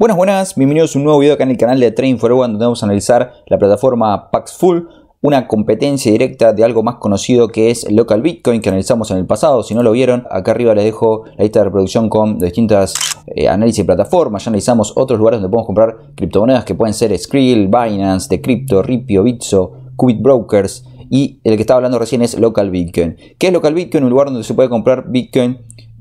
Buenas, buenas, bienvenidos a un nuevo video acá en el canal de Train for One donde vamos a analizar la plataforma Paxful, una competencia directa de algo más conocido que es Local Bitcoin que analizamos en el pasado. Si no lo vieron, acá arriba les dejo la lista de reproducción con distintas eh, análisis de plataformas. Ya analizamos otros lugares donde podemos comprar criptomonedas que pueden ser Skrill, Binance, Decrypto, Ripio, Bitso, Qubit Brokers y el que estaba hablando recién es Local Bitcoin. ¿Qué es Local Bitcoin? Un lugar donde se puede comprar Bitcoin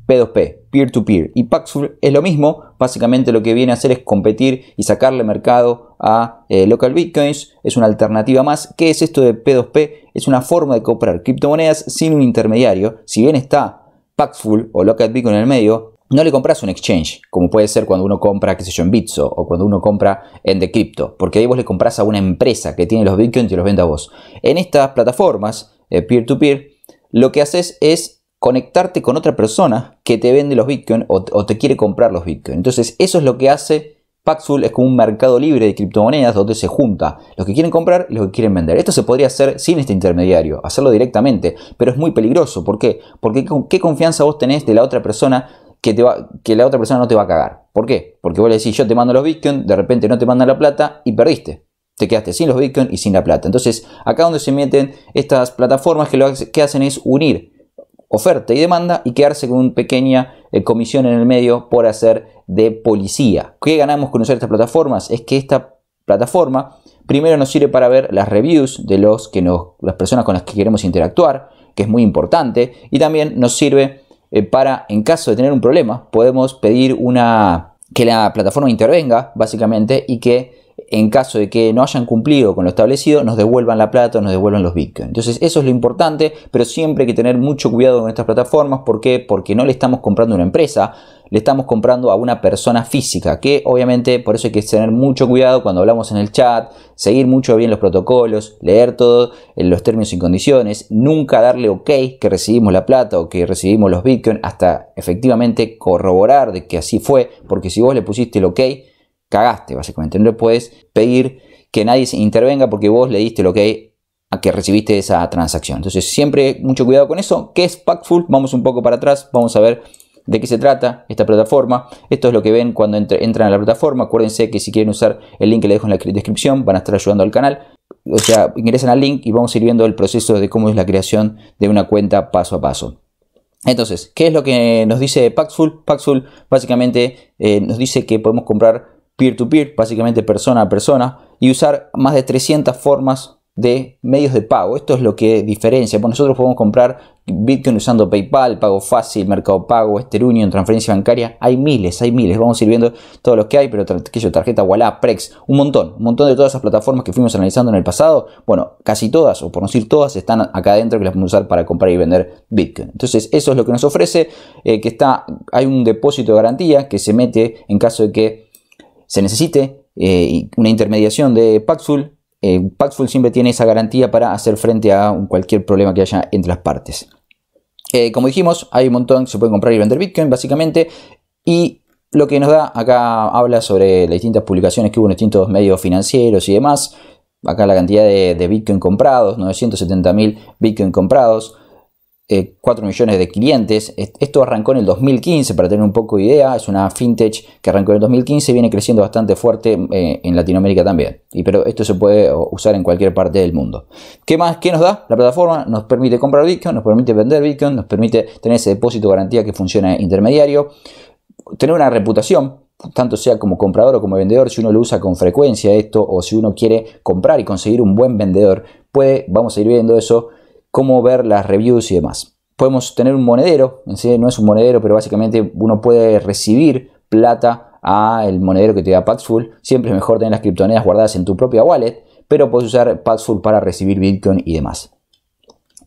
P2P, peer-to-peer. Y Paxful es lo mismo, básicamente lo que viene a hacer es competir y sacarle mercado a eh, local bitcoins. Es una alternativa más. ¿Qué es esto de P2P? Es una forma de comprar criptomonedas sin un intermediario. Si bien está Paxful o local bitcoin en el medio, no le compras un exchange, como puede ser cuando uno compra, qué sé yo, en Bitso o cuando uno compra en Decrypto, porque ahí vos le compras a una empresa que tiene los bitcoins y los vende a vos. En estas plataformas eh, peer-to-peer, -peer, lo que haces es conectarte con otra persona que te vende los Bitcoin o, te quiere comprar los Bitcoin. Entonces, eso es lo que hace Paxful, es como un mercado libre de criptomonedas donde se junta los que quieren comprar y los que quieren vender. Esto se podría hacer sin este intermediario, hacerlo directamente, pero es muy peligroso. ¿Por qué? Porque qué confianza vos tenés de la otra persona que, te va, que la otra persona no te va a cagar. ¿Por qué? Porque vos le decís, yo te mando los Bitcoin, de repente no te mandan la plata y perdiste te quedaste sin los Bitcoin y sin la plata. Entonces, acá donde se meten estas plataformas que lo que hacen es unir oferta y demanda y quedarse con una pequeña eh, comisión en el medio por hacer de policía. ¿Qué ganamos con usar estas plataformas? Es que esta plataforma primero nos sirve para ver las reviews de los que nos, las personas con las que queremos interactuar, que es muy importante, y también nos sirve eh, para, en caso de tener un problema, podemos pedir una, que la plataforma intervenga, básicamente, y que en caso de que no hayan cumplido con lo establecido, nos devuelvan la plata o nos devuelvan los bitcoins. Entonces eso es lo importante, pero siempre hay que tener mucho cuidado con estas plataformas. ¿Por qué? Porque no le estamos comprando a una empresa, le estamos comprando a una persona física, que obviamente por eso hay que tener mucho cuidado cuando hablamos en el chat, seguir mucho bien los protocolos, leer todo, los términos y condiciones, nunca darle ok que recibimos la plata o que recibimos los bitcoins hasta efectivamente corroborar de que así fue, porque si vos le pusiste el ok, cagaste, básicamente. No le puedes pedir que nadie se intervenga porque vos le diste lo que a que recibiste esa transacción. Entonces, siempre mucho cuidado con eso. ¿Qué es Packful? Vamos un poco para atrás, vamos a ver de qué se trata esta plataforma. Esto es lo que ven cuando entran a la plataforma. Acuérdense que si quieren usar el link que les dejo en la descripción, van a estar ayudando al canal. O sea, ingresan al link y vamos a ir viendo el proceso de cómo es la creación de una cuenta paso a paso. Entonces, ¿qué es lo que nos dice Paxful? Paxful básicamente eh, nos dice que podemos comprar peer-to-peer, básicamente persona a persona, y usar más de 300 formas de medios de pago. Esto es lo que diferencia. Pues nosotros podemos comprar Bitcoin usando PayPal, Pago Fácil, Mercado Pago, Western Union, transferencia bancaria. Hay miles, hay miles. Vamos a ir viendo todos los que hay, pero yo tarjeta Wallah, Prex, un montón, un montón de todas esas plataformas que fuimos analizando en el pasado. Bueno, casi todas, o por no decir todas, están acá adentro que las podemos usar para comprar y vender Bitcoin. Entonces, eso es lo que nos ofrece, eh, que está, hay un depósito de garantía que se mete en caso de que se necesite eh, una intermediación de Paxful, eh, Paxful siempre tiene esa garantía para hacer frente a cualquier problema que haya entre las partes. Eh, como dijimos, hay un montón que se puede comprar y vender Bitcoin, básicamente. Y lo que nos da, acá habla sobre las distintas publicaciones que hubo en distintos medios financieros y demás. Acá la cantidad de, de Bitcoin comprados, 970.000 Bitcoin comprados. 4 eh, millones de clientes. Esto arrancó en el 2015, para tener un poco de idea. Es una fintech que arrancó en el 2015 y viene creciendo bastante fuerte eh, en Latinoamérica también. Y, pero esto se puede usar en cualquier parte del mundo. ¿Qué más? ¿Qué nos da la plataforma? Nos permite comprar Bitcoin, nos permite vender Bitcoin, nos permite tener ese depósito garantía que funciona intermediario, tener una reputación tanto sea como comprador o como vendedor, si uno lo usa con frecuencia esto o si uno quiere comprar y conseguir un buen vendedor, puede, vamos a ir viendo eso, cómo ver las reviews y demás. Podemos tener un monedero, sí no es un monedero, pero básicamente uno puede recibir plata a el monedero que te da Paxful. Siempre es mejor tener las criptomonedas guardadas en tu propia wallet, pero puedes usar Paxful para recibir Bitcoin y demás.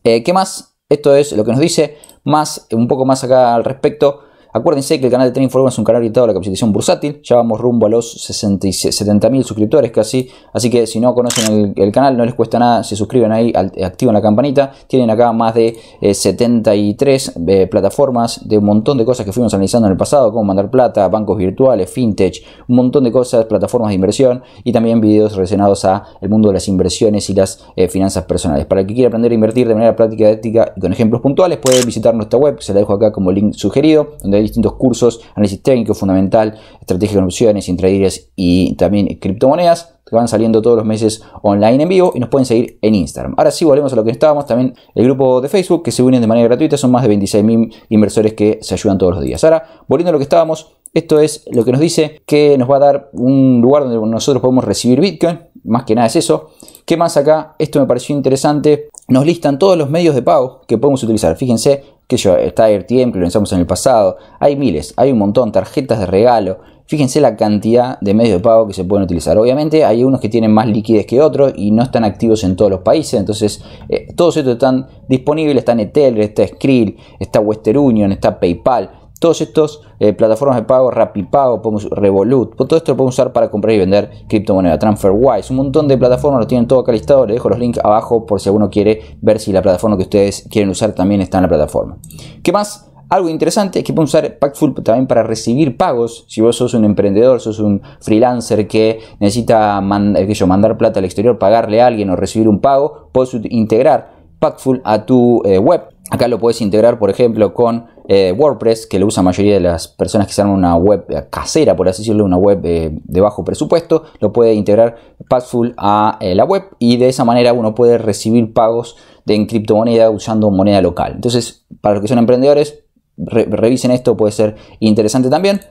Eh, ¿Qué más? Esto es lo que nos dice, más un poco más acá al respecto. Acuérdense que el canal de Trading Forum es un canal editado a la capacitación bursátil. Ya vamos rumbo a los 70.000 suscriptores casi. Así que si no conocen el, canal, no les cuesta nada. Se suscriben ahí, activan la campanita. Tienen acá más de 73 eh, eh, plataformas de un montón de cosas que fuimos analizando en el pasado, como mandar plata, bancos virtuales, fintech, un montón de cosas, plataformas de inversión y también videos relacionados al mundo de las inversiones y las eh, finanzas personales. Para el que quiera aprender a invertir de manera práctica, ética y con ejemplos puntuales, puede visitar nuestra web, se la dejo acá como link sugerido, donde distintos cursos, análisis técnico fundamental, estrategia con opciones, intradías y también criptomonedas que van saliendo todos los meses online en vivo y nos pueden seguir en Instagram. Ahora sí, volvemos a lo que estábamos, también el grupo de Facebook que se unen de manera gratuita, son más de 26.000 inversores que se ayudan todos los días. Ahora, volviendo a lo que estábamos, esto es lo que nos dice que nos va a dar un lugar donde nosotros podemos recibir Bitcoin, más que nada es eso. ¿Qué más acá? Esto me pareció interesante. Nos listan todos los medios de pago que podemos utilizar. Fíjense que yo, está AirTM que lo pensamos en el pasado. Hay miles, hay un montón, tarjetas de regalo. Fíjense la cantidad de medios de pago que se pueden utilizar. Obviamente hay unos que tienen más liquidez que otros y no están activos en todos los países. Entonces eh, todos estos están disponibles. Está Neteller, está Skrill, está Western Union, está PayPal todos estos eh, plataformas de pago, RapiPago, podemos, Revolut, pues todo esto lo podemos usar para comprar y vender criptomonedas. TransferWise, un montón de plataformas, lo tienen todo acá listado. Les dejo los links abajo por si alguno quiere ver si la plataforma que ustedes quieren usar también está en la plataforma. ¿Qué más? Algo interesante es que podemos usar Pactful también para recibir pagos. Si vos sos un emprendedor, sos un freelancer que necesita eh, yo, mandar plata al exterior, pagarle a alguien o recibir un pago, puedes integrar Pactful a tu eh, web. Acá lo puedes integrar, por ejemplo, con eh, WordPress, que lo usa la mayoría de las personas que se una web eh, casera, por así decirlo, una web eh, de bajo presupuesto, lo puede integrar Paxful a la web y de esa manera uno puede recibir pagos de en criptomoneda usando moneda local. Entonces, para los que son emprendedores, revisen esto, puede ser interesante también.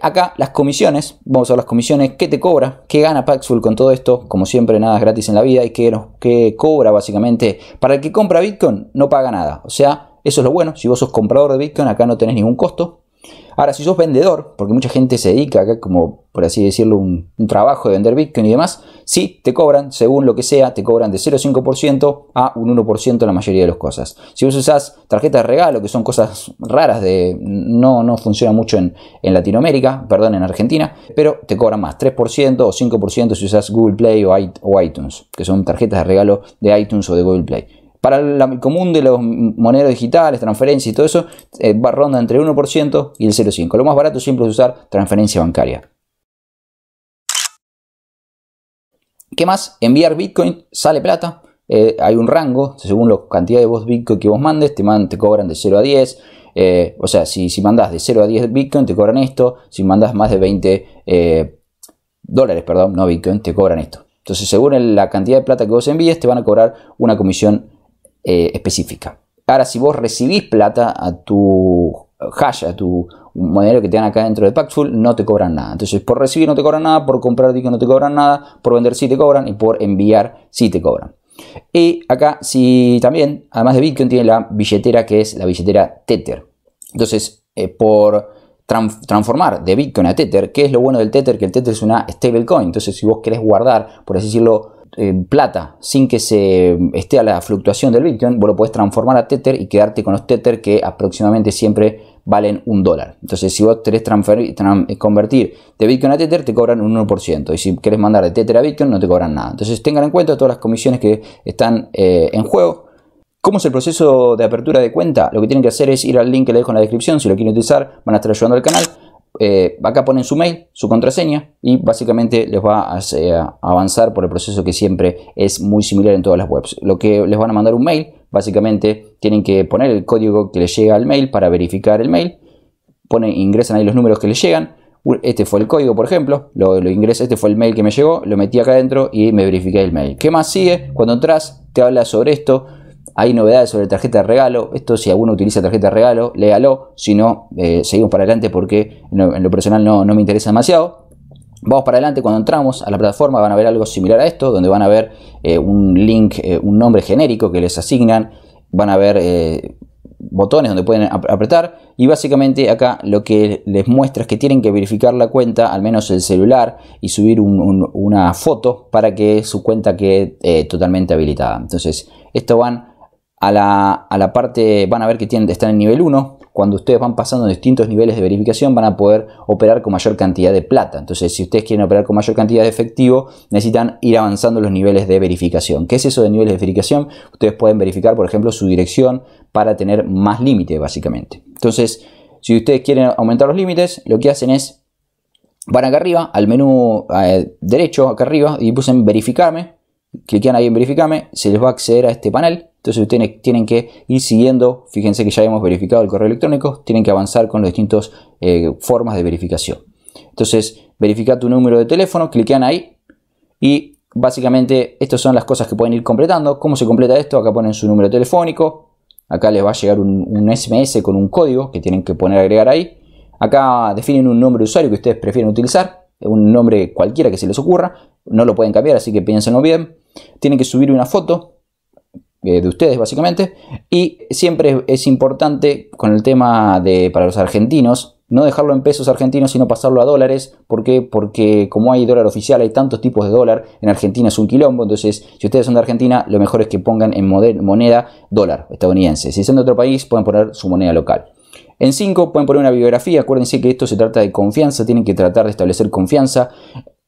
acá las comisiones, vamos a ver las comisiones, ¿qué te cobra? ¿Qué gana Paxful con todo esto? Como siempre, nada es gratis en la vida y qué, qué cobra básicamente. Para el que compra Bitcoin no paga nada, o sea, eso es lo bueno. Si vos sos comprador de Bitcoin, acá no tenés ningún costo. Ahora, si sos vendedor, porque mucha gente se dedica acá, como por así decirlo, un, trabajo de vender Bitcoin y demás, sí, te cobran, según lo que sea, te cobran de 0,5% a un 1% la mayoría de las cosas. Si vos usás tarjetas de regalo, que son cosas raras de. no, no funciona mucho en, en Latinoamérica, perdón, en Argentina, pero te cobran más, 3% o 5% si usas Google Play o iTunes, que son tarjetas de regalo de iTunes o de Google Play. Para la común de los monedas digitales, transferencias y todo eso, eh, va ronda entre el 1% y el 0,5%. Lo más barato siempre es usar transferencia bancaria. ¿Qué más? Enviar Bitcoin sale plata. Eh, hay un rango, según la cantidad de Bitcoin que vos mandes, te, te cobran de 0 a 10. Eh, o sea, si, si mandás de 0 a 10 Bitcoin, te cobran esto. Si mandás más de 20 dólares, perdón, no Bitcoin, te cobran esto. Entonces, según la cantidad de plata que vos envíes, te van a cobrar una comisión eh, específica. Ahora, si vos recibís plata a tu hash, a tu modelo que te dan acá dentro de Paxful, no te cobran nada. Entonces, por recibir no te cobran nada, por comprar que no te cobran nada, por vender sí te cobran y por enviar sí te cobran. Y acá, si también, además de Bitcoin, tiene la billetera que es la billetera Tether. Entonces, eh, por transformar de Bitcoin a Tether, que es lo bueno del Tether? Que el Tether es una stable coin. Entonces, si vos querés guardar, por así decirlo, eh, plata sin que se mm, esté a la fluctuación del Bitcoin, vos lo podés transformar a Tether y quedarte con los Tether que aproximadamente siempre valen un dólar. Entonces, si vos querés eh, convertir de Bitcoin a Tether, te cobran un 1%. Y si querés mandar de Tether a Bitcoin, no te cobran nada. Entonces, tengan en cuenta todas las comisiones que están eh, en juego. ¿Cómo es el proceso de apertura de cuenta? Lo que tienen que hacer es ir al link que les dejo en la descripción. Si lo quieren utilizar, van a estar ayudando al canal. Eh, acá ponen su mail, su contraseña y básicamente les va a, avanzar por el proceso que siempre es muy similar en todas las webs. Lo que les van a mandar un mail, básicamente tienen que poner el código que les llega al mail para verificar el mail, ponen, ingresan ahí los números que les llegan. Este fue el código, por ejemplo, lo, lo ingresé, este fue el mail que me llegó, lo metí acá adentro y me verifiqué el mail. ¿Qué más sigue? Cuando entras, te habla sobre esto, hay novedades sobre tarjeta de regalo. Esto si alguno utiliza tarjeta de regalo, léalo. Si no, eh, seguimos para adelante porque en lo personal no, me interesa demasiado. Vamos para adelante, cuando entramos a la plataforma van a ver algo similar a esto, donde van a ver eh, un link, eh, un nombre genérico que les asignan, van a ver botones donde pueden apretar y básicamente acá lo que les muestra es que tienen que verificar la cuenta, al menos el celular, y subir una foto para que su cuenta quede totalmente habilitada. Entonces, esto van a la, parte, van a ver que están en nivel 1. Cuando ustedes van pasando distintos niveles de verificación van a poder operar con mayor cantidad de plata. Entonces, si ustedes quieren operar con mayor cantidad de efectivo, necesitan ir avanzando los niveles de verificación. ¿Qué es eso de niveles de verificación? Ustedes pueden verificar, por ejemplo, su dirección para tener más límite, básicamente. Entonces, si ustedes quieren aumentar los límites, lo que hacen es, van acá arriba, al menú eh, derecho, acá arriba, y pusen verificarme cliquean ahí en verificame, se les va a acceder a este panel. Entonces ustedes tienen que ir siguiendo, fíjense que ya hemos verificado el correo electrónico, tienen que avanzar con las distintas eh, formas de verificación. Entonces, verifica tu número de teléfono, cliquean ahí y básicamente estas son las cosas que pueden ir completando. ¿Cómo se completa esto? Acá ponen su número telefónico, acá les va a llegar un, un SMS con un código que tienen que poner agregar ahí. Acá definen un nombre de usuario que ustedes prefieren utilizar, un nombre cualquiera que se les ocurra, no lo pueden cambiar, así que piénsenlo bien tienen que subir una foto eh, de ustedes básicamente y siempre es, importante con el tema de para los argentinos no dejarlo en pesos argentinos, sino pasarlo a dólares. ¿Por qué? Porque como hay dólar oficial, hay tantos tipos de dólar, en Argentina es un quilombo, entonces si ustedes son de Argentina, lo mejor es que pongan en moneda dólar estadounidense. Si son de otro país, pueden poner su moneda local. En 5 pueden poner una biografía, acuérdense que esto se trata de confianza, tienen que tratar de establecer confianza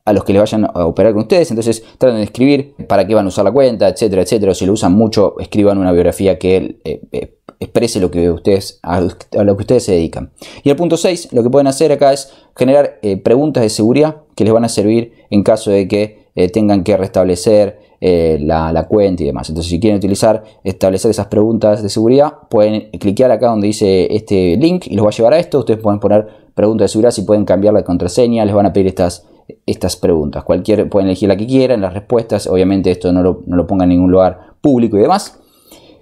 a los que les vayan a operar con ustedes, entonces traten de escribir para qué van a usar la cuenta, etcétera, etcétera. si lo usan mucho, escriban una biografía que eh, eh, exprese lo que ustedes, a, lo que ustedes se dedican. Y el punto 6, lo que pueden hacer acá es generar eh, preguntas de seguridad que les van a servir en caso de que tengan que restablecer la, la, cuenta y demás. Entonces, si quieren utilizar, establecer esas preguntas de seguridad, pueden cliquear acá donde dice este link y los va a llevar a esto. Ustedes pueden poner preguntas de seguridad, si pueden cambiar la contraseña, les van a pedir estas estas preguntas. Cualquier, pueden elegir la que quieran, las respuestas. Obviamente esto no lo, no pongan en ningún lugar público y demás.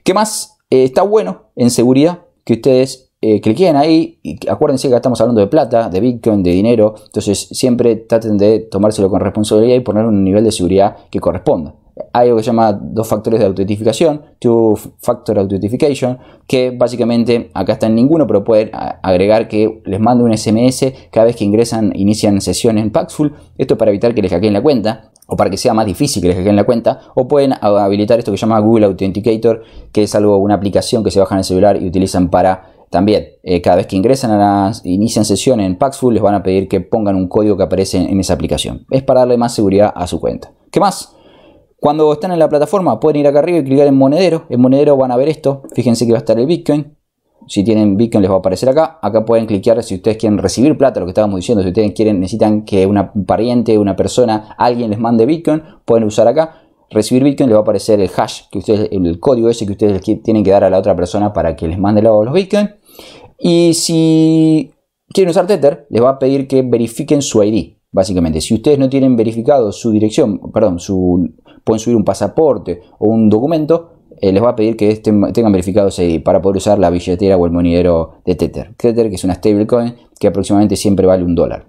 ¿Qué más? Eh, está bueno en seguridad que ustedes eh, cliquen ahí. Y acuérdense que estamos hablando de plata, de Bitcoin, de dinero. Entonces siempre traten de tomárselo con responsabilidad y poner un nivel de seguridad que corresponda hay algo que se llama dos factores de autentificación, two factor authentication, que básicamente acá está en ninguno, pero pueden agregar que les mande un SMS cada vez que ingresan, inician sesión en Paxful, esto para evitar que les hackeen la cuenta o para que sea más difícil que les hackeen la cuenta, o pueden habilitar esto que se llama Google Authenticator, que es algo, una aplicación que se baja en el celular y utilizan para también, eh, cada vez que ingresan a inician sesión en Paxful, les van a pedir que pongan un código que aparece en esa aplicación. Es para darle más seguridad a su cuenta. ¿Qué más? Cuando están en la plataforma pueden ir acá arriba y clicar en monedero. En monedero van a ver esto. Fíjense que va a estar el Bitcoin. Si tienen Bitcoin les va a aparecer acá. Acá pueden clicar si ustedes quieren recibir plata, lo que estábamos diciendo. Si ustedes quieren, necesitan que una pariente, una persona, alguien les mande Bitcoin, pueden usar acá. Recibir Bitcoin les va a aparecer el hash, que ustedes, el código ese que ustedes tienen que dar a la otra persona para que les mande los Bitcoin. Y si quieren usar Tether, les va a pedir que verifiquen su ID. Básicamente, si ustedes no tienen verificado su dirección, perdón, su, pueden subir un pasaporte o un documento, eh, les va a pedir que tengan verificado ese para poder usar la billetera o el monedero de Tether. Tether, que es una stablecoin que aproximadamente siempre vale un dólar.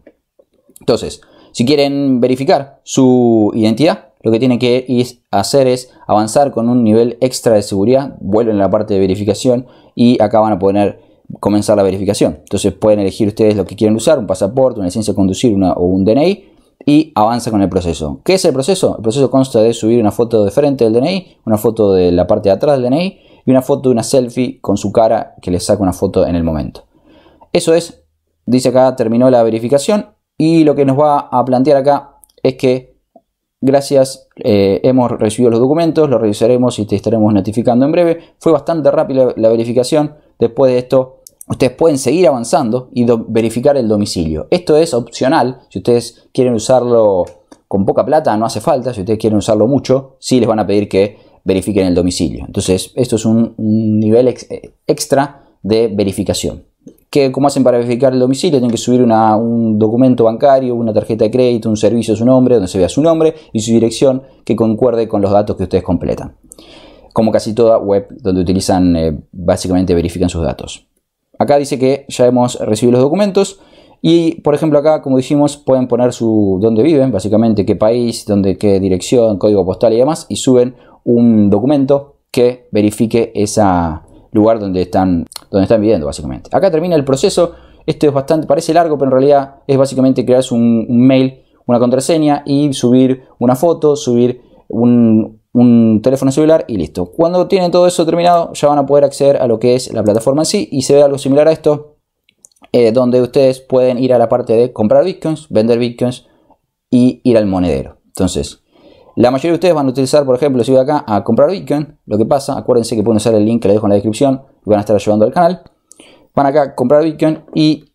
Entonces, si quieren verificar su identidad, lo que tienen que hacer es avanzar con un nivel extra de seguridad, vuelven a la parte de verificación y acá van a poner comenzar la verificación. Entonces pueden elegir ustedes lo que quieren usar, un pasaporte, una licencia de conducir una, o un DNI y avanza con el proceso. ¿Qué es el proceso? El proceso consta de subir una foto de frente del DNI, una foto de la parte de atrás del DNI y una foto de una selfie con su cara que le saca una foto en el momento. Eso es, dice acá, terminó la verificación y lo que nos va a plantear acá es que gracias, eh, hemos recibido los documentos, los revisaremos y te estaremos notificando en breve. Fue bastante rápida la verificación, después de esto ustedes pueden seguir avanzando y verificar el domicilio. Esto es opcional, si ustedes quieren usarlo con poca plata no hace falta, si ustedes quieren usarlo mucho, sí les van a pedir que verifiquen el domicilio. Entonces, esto es un, nivel extra de verificación. ¿Cómo hacen para verificar el domicilio? Tienen que subir un documento bancario, una tarjeta de crédito, un servicio, su nombre, donde se vea su nombre y su dirección que concuerde con los datos que ustedes completan. Como casi toda web donde utilizan, eh, básicamente verifican sus datos. Acá dice que ya hemos recibido los documentos. Y por ejemplo acá, como dijimos, pueden poner su dónde viven, básicamente qué país, dónde, qué dirección, código postal y demás, y suben un documento que verifique ese lugar donde están, están viviendo, básicamente. Acá termina el proceso. Esto es bastante, parece largo, pero en realidad es básicamente crear un mail, una contraseña y subir una foto, subir un, un teléfono celular y listo. Cuando tienen todo eso terminado, ya van a poder acceder a lo que es la plataforma en sí y se ve algo similar a esto, eh, donde ustedes pueden ir a la parte de comprar bitcoins, vender bitcoins y ir al monedero. Entonces, la mayoría de ustedes van a utilizar, por ejemplo, si voy acá a comprar bitcoin, lo que pasa, acuérdense que pueden usar el link que les dejo en la descripción y van a estar ayudando al canal. Van acá a comprar bitcoin y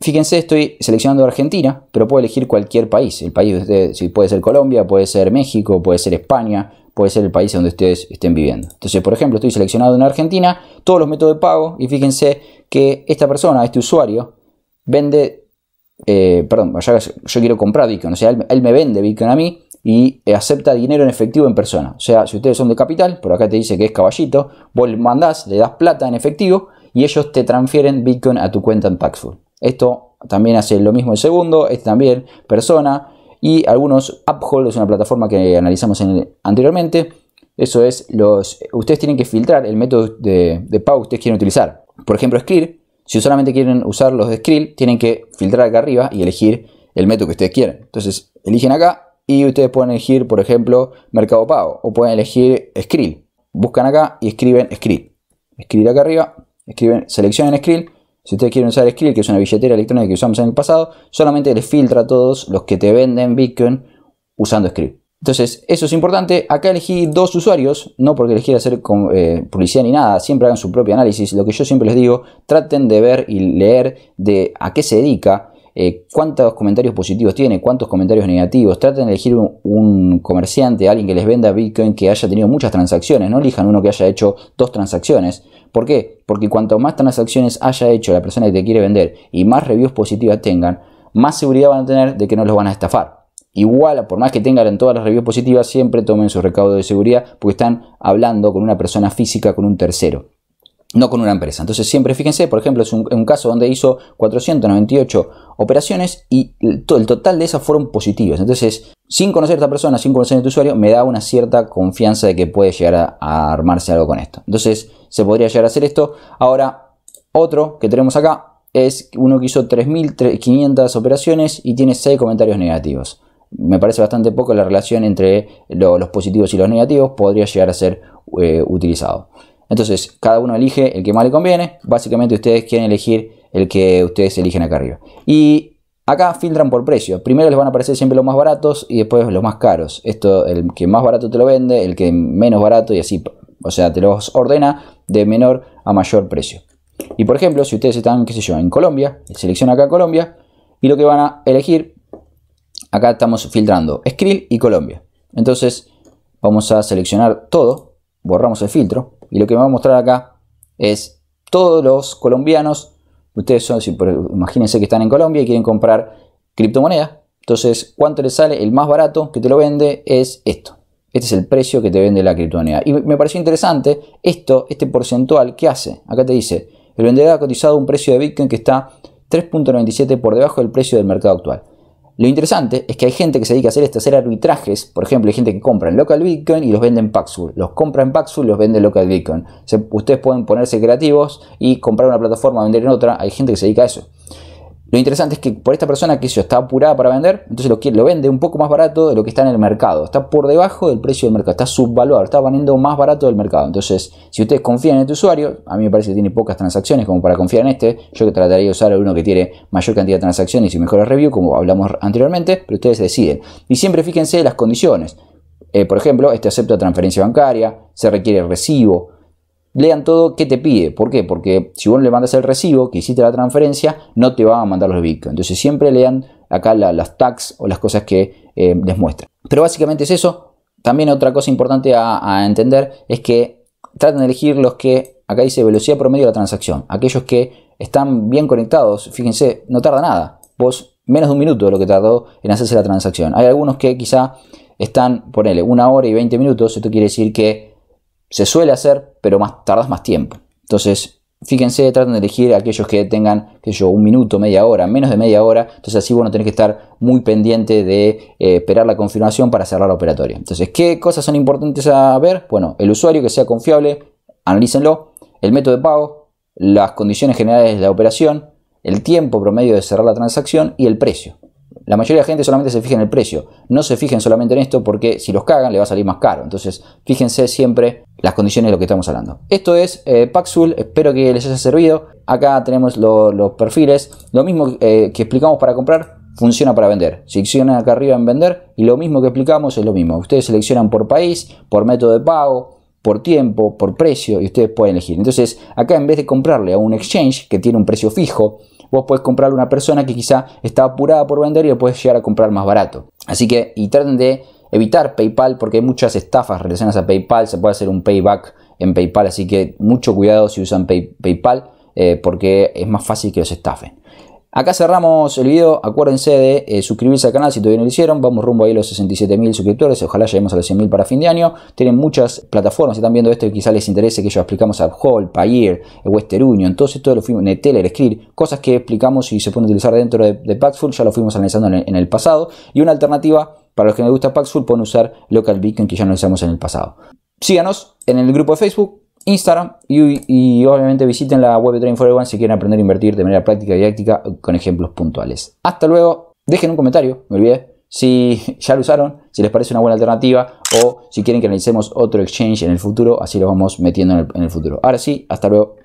Fíjense, estoy seleccionando Argentina, pero puedo elegir cualquier país. El país, de, si puede ser Colombia, puede ser México, puede ser España, puede ser el país donde ustedes estén viviendo. Entonces, por ejemplo, estoy seleccionado en Argentina, todos los métodos de pago, y fíjense que esta persona, este usuario, vende, eh, perdón, yo, quiero comprar Bitcoin, o sea, él, me vende Bitcoin a mí y eh, acepta dinero en efectivo en persona. O sea, si ustedes son de capital, por acá te dice que es caballito, vos le mandás, le das plata en efectivo y ellos te transfieren Bitcoin a tu cuenta en Paxful. Esto también hace lo mismo el segundo, es este también, persona, y algunos holders es una plataforma que analizamos anteriormente. Eso es, los, ustedes tienen que filtrar el método de, pago que ustedes quieren utilizar. Por ejemplo, Skrill. Si solamente quieren usar los de Skrill, tienen que filtrar acá arriba y elegir el método que ustedes quieren. Entonces, eligen acá y ustedes pueden elegir, por ejemplo, Mercado Pago o pueden elegir Skrill. Buscan acá y escriben Skrill. Escribir acá arriba, escriben, seleccionen Skrill si ustedes quieren usar Script, que es una billetera electrónica que usamos en el pasado, solamente les filtra a todos los que te venden Bitcoin usando Script. Entonces, eso es importante. Acá elegí dos usuarios, no porque les quiera hacer eh, publicidad ni nada, siempre hagan su propio análisis. Lo que yo siempre les digo, traten de ver y leer de a qué se dedica, eh, cuántos comentarios positivos tiene, cuántos comentarios negativos. Traten de elegir un, comerciante, alguien que les venda Bitcoin que haya tenido muchas transacciones. No elijan uno que haya hecho dos transacciones. ¿Por qué? Porque cuanto más transacciones haya hecho la persona que te quiere vender y más reviews positivas tengan, más seguridad van a tener de que no los van a estafar. Igual, por más que tengan todas las reviews positivas, siempre tomen su recaudo de seguridad porque están hablando con una persona física, con un tercero no con una empresa. Entonces siempre fíjense, por ejemplo, es un, caso donde hizo 498 operaciones y el, el total de esas fueron positivas. Entonces, sin conocer a esta persona, sin conocer a este usuario, me da una cierta confianza de que puede llegar a, armarse algo con esto. Entonces, se podría llegar a hacer esto. Ahora, otro que tenemos acá es uno que hizo 3.500 operaciones y tiene 6 comentarios negativos. Me parece bastante poco la relación entre los positivos y los negativos, podría llegar a ser eh, utilizado. Entonces, cada uno elige el que más le conviene. Básicamente, ustedes quieren elegir el que ustedes eligen acá arriba. Y acá filtran por precio. Primero les van a aparecer siempre los más baratos y después los más caros. Esto, el que más barato te lo vende, el que menos barato y así. O sea, te los ordena de menor a mayor precio. Y por ejemplo, si ustedes están, qué sé yo, en Colombia, selecciona acá Colombia y lo que van a elegir, acá estamos filtrando Skrill y Colombia. Entonces, vamos a seleccionar todo borramos el filtro y lo que me va a mostrar acá es todos los colombianos, ustedes son, imagínense que están en Colombia y quieren comprar criptomoneda, entonces cuánto les sale, el más barato que te lo vende es esto. Este es el precio que te vende la criptomoneda. Y me pareció interesante esto, este porcentual, ¿qué hace? Acá te dice, el vendedor ha cotizado un precio de Bitcoin que está 3.97 por debajo del precio del mercado actual. Lo interesante es que hay gente que se dedica a hacer hacer arbitrajes. Por ejemplo, hay gente que compra en local Bitcoin y los vende en Paxful. Los compra en Paxful y los vende en local Bitcoin. ustedes pueden ponerse creativos y comprar una plataforma, vender en otra. Hay gente que se dedica a eso. Lo interesante es que por esta persona que se está apurada para vender, entonces lo, vende un poco más barato de lo que está en el mercado. Está por debajo del precio del mercado, está subvaluado, está vendiendo más barato del mercado. Entonces, si ustedes confían en este usuario, a mí me parece que tiene pocas transacciones como para confiar en este. Yo que trataría de usar uno que tiene mayor cantidad de transacciones y mejores review, como hablamos anteriormente, pero ustedes deciden. Y siempre fíjense las condiciones. Eh, por ejemplo, este acepta transferencia bancaria, se requiere recibo, lean todo que te pide. ¿Por qué? Porque si vos le mandas el recibo que hiciste la transferencia, no te van a mandar los bitcoins. Entonces siempre lean acá las tags o las cosas que eh, les muestran. Pero básicamente es eso. También otra cosa importante a, entender es que traten de elegir los que, acá dice velocidad promedio de la transacción, aquellos que están bien conectados, fíjense, no tarda nada. Vos menos de un minuto de lo que tardó en hacerse la transacción. Hay algunos que quizá están, ponele, una hora y 20 minutos. Esto quiere decir que se suele hacer, pero más, tardas más tiempo. Entonces, fíjense, traten de elegir aquellos que tengan, qué yo, un minuto, media hora, menos de media hora. Entonces, así bueno, tenés que estar muy pendiente de eh, esperar la confirmación para cerrar la operatoria. Entonces, ¿qué cosas son importantes a ver? Bueno, el usuario que sea confiable, analícenlo, el método de pago, las condiciones generales de la operación, el tiempo promedio de cerrar la transacción y el precio la mayoría de la gente solamente se fija en el precio. No se fijen solamente en esto porque si los cagan le va a salir más caro. Entonces, fíjense siempre las condiciones de lo que estamos hablando. Esto es eh, Paxful, espero que les haya servido. Acá tenemos los perfiles. Lo mismo eh, que explicamos para comprar, funciona para vender. Seleccionan acá arriba en vender y lo mismo que explicamos es lo mismo. Ustedes seleccionan por país, por método de pago, por tiempo, por precio y ustedes pueden elegir. Entonces, acá en vez de comprarle a un exchange que tiene un precio fijo, vos podés comprarle a una persona que quizá está apurada por vender y lo puedes llegar a comprar más barato. Así que traten de evitar PayPal porque hay muchas estafas relacionadas a PayPal, se puede hacer un payback en PayPal, así que mucho cuidado si usan PayPal eh, porque es más fácil que los estafen. Acá cerramos el video. Acuérdense de eh, suscribirse al canal si todavía no lo hicieron. Vamos rumbo ahí a los 67.000 suscriptores. Ojalá lleguemos a los 100.000 para fin de año. Tienen muchas plataformas. Si están viendo esto, quizá les interese que yo explicamos Hall, Payeer, eh, Western Union, todo lo lo fuimos, Neteller, eh, Skrill, cosas que explicamos y se pueden utilizar dentro de, Paxful. Ya lo fuimos analizando en el, pasado. Y una alternativa para los que les gusta Paxful, pueden usar Local Beacon que ya lo usamos en el pasado. Síganos en el grupo de Facebook Instagram y, obviamente visiten la web de Trading for Everyone si quieren aprender a invertir de manera práctica y didáctica con ejemplos puntuales. Hasta luego, dejen un comentario, me olvidé si ya lo usaron, si les parece una buena alternativa o si quieren que analicemos otro exchange en el futuro, así lo vamos metiendo en el futuro. Ahora sí, hasta luego.